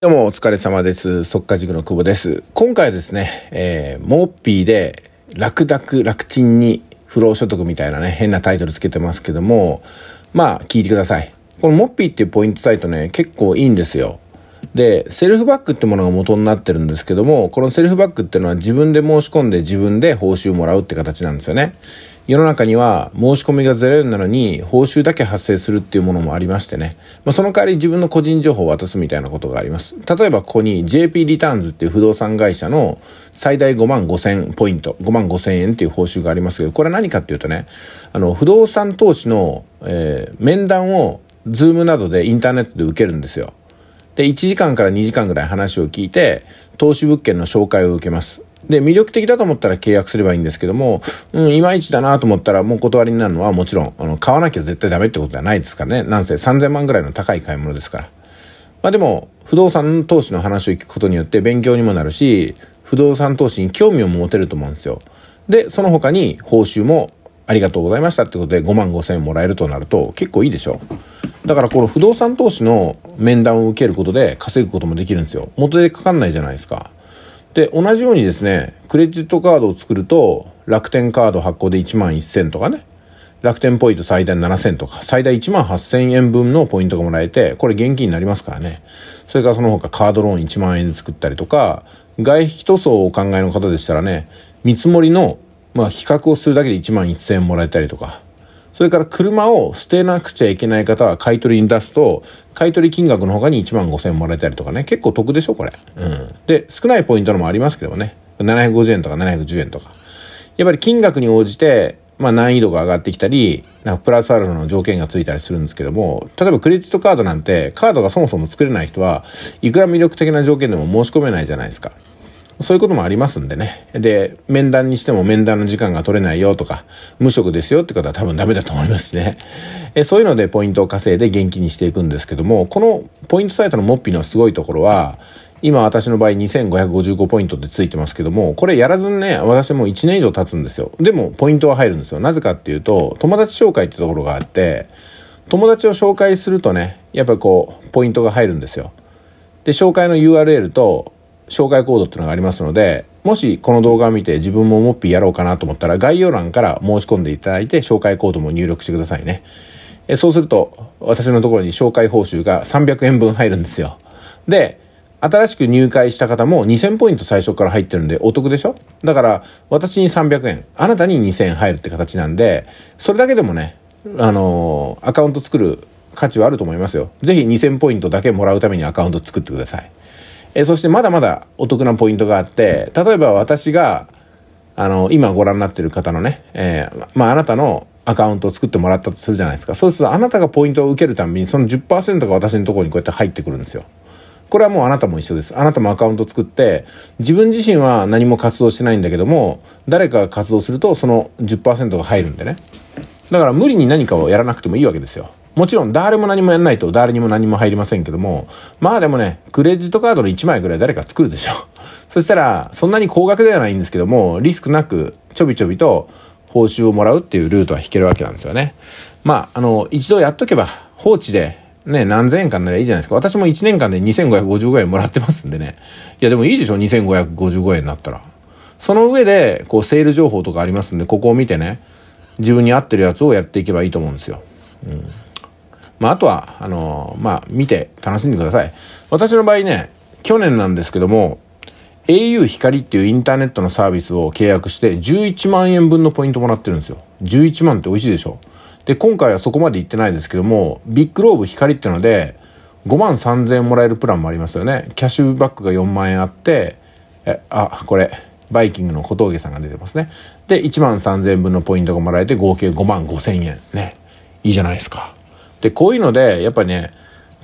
どうもお疲れ様です。速稼塾の久保です。今回ですね、えー、モッピーで、楽々楽ちんに不労所得みたいなね、変なタイトルつけてますけども、まあ、聞いてください。このモッピーっていうポイントサイトね、結構いいんですよ。で、セルフバックってものが元になってるんですけども、このセルフバックっていうのは自分で申し込んで自分で報酬もらうって形なんですよね。世の中には申し込みが0円なのに報酬だけ発生するっていうものもありましてね、まあ、その代わり自分の個人情報を渡すみたいなことがあります例えばここに JP リターンズっていう不動産会社の最大5万5千ポイント5万5千円っていう報酬がありますけどこれは何かっていうとねあの不動産投資の、えー、面談を Zoom などでインターネットで受けるんですよで1時間から2時間ぐらい話を聞いて投資物件の紹介を受けますで、魅力的だと思ったら契約すればいいんですけども、うん、いまいちだなと思ったらもう断りになるのはもちろん、あの、買わなきゃ絶対ダメってことではないですからね。なんせ3000万ぐらいの高い買い物ですから。まあでも、不動産投資の話を聞くことによって勉強にもなるし、不動産投資に興味を持てると思うんですよ。で、その他に報酬もありがとうございましたってことで5万5千円もらえるとなると結構いいでしょ。だからこの不動産投資の面談を受けることで稼ぐこともできるんですよ。元でかかんないじゃないですか。で、同じようにですね、クレジットカードを作ると、楽天カード発行で1万1000とかね、楽天ポイント最大7000とか、最大1万8000円分のポイントがもらえて、これ現金になりますからね。それからその他カードローン1万円作ったりとか、外壁塗装をお考えの方でしたらね、見積もりの、まあ、比較をするだけで1万1000円もらえたりとか、それから車を捨てなくちゃいけない方は買い取りに出すと、買い取り金額の他に1万5 0 0円もらえたりとかね、結構得でしょ、これ。うん。で、少ないポイントのもありますけどもね。750円とか710円とか。やっぱり金額に応じて、まあ難易度が上がってきたり、なんかプラスアルファの条件がついたりするんですけども、例えばクレジットカードなんて、カードがそもそも作れない人は、いくら魅力的な条件でも申し込めないじゃないですか。そういうこともありますんでね。で、面談にしても面談の時間が取れないよとか、無職ですよって方は多分ダメだと思いますしね。えそういうのでポイントを稼いで元気にしていくんですけども、このポイントサイトのモッピーのすごいところは、今私の場合2555ポイントってついてますけども、これやらずにね、私も1年以上経つんですよ。でも、ポイントは入るんですよ。なぜかっていうと、友達紹介ってところがあって、友達を紹介するとね、やっぱこう、ポイントが入るんですよ。で、紹介の URL と、紹介コードっていうのがありますので、もしこの動画を見て自分もモッピーやろうかなと思ったら概要欄から申し込んでいただいて紹介コードも入力してくださいね。えそうすると私のところに紹介報酬が300円分入るんですよ。で、新しく入会した方も2000ポイント最初から入ってるんでお得でしょだから私に300円、あなたに2000円入るって形なんで、それだけでもね、あのー、アカウント作る価値はあると思いますよ。ぜひ2000ポイントだけもらうためにアカウント作ってください。えー、そしてまだまだお得なポイントがあって、例えば私が、あの、今ご覧になってる方のね、えー、まあ、あなたのアカウントを作ってもらったとするじゃないですか。そうすると、あなたがポイントを受けるたびに、その10%が私のところにこうやって入ってくるんですよ。これはもうあなたも一緒です。あなたもアカウント作って、自分自身は何も活動してないんだけども、誰かが活動するとその10%が入るんでね。だから無理に何かをやらなくてもいいわけですよ。もちろん誰も何もやんないと誰にも何も入りませんけども、まあでもね、クレジットカードの1枚ぐらい誰か作るでしょ。そしたら、そんなに高額ではないんですけども、リスクなくちょびちょびと報酬をもらうっていうルートは引けるわけなんですよね。まあ、あの、一度やっとけば放置でね、何千円かならいいじゃないですか。私も1年間で2555円もらってますんでね。いや、でもいいでしょ、2555円になったら。その上で、こう、セール情報とかありますんで、ここを見てね、自分に合ってるやつをやっていけばいいと思うんですよ。うんまあ、あとは、あのー、まあ、見て楽しんでください。私の場合ね、去年なんですけども、au 光っていうインターネットのサービスを契約して11万円分のポイントもらってるんですよ。11万って美味しいでしょ。で、今回はそこまで行ってないですけども、ビッグローブ光ってので、5万3000円もらえるプランもありますよね。キャッシュバックが4万円あって、え、あ、これ、バイキングの小峠さんが出てますね。で、1万3000円分のポイントがもらえて合計5万5000円。ね。いいじゃないですか。で、こういうので、やっぱね、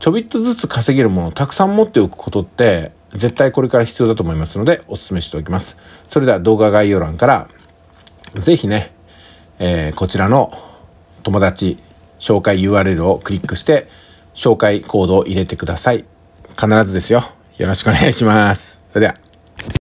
ちょびっとずつ稼げるものをたくさん持っておくことって、絶対これから必要だと思いますので、お勧めしておきます。それでは動画概要欄から、ぜひね、えー、こちらの友達紹介 URL をクリックして、紹介コードを入れてください。必ずですよ。よろしくお願いします。それでは。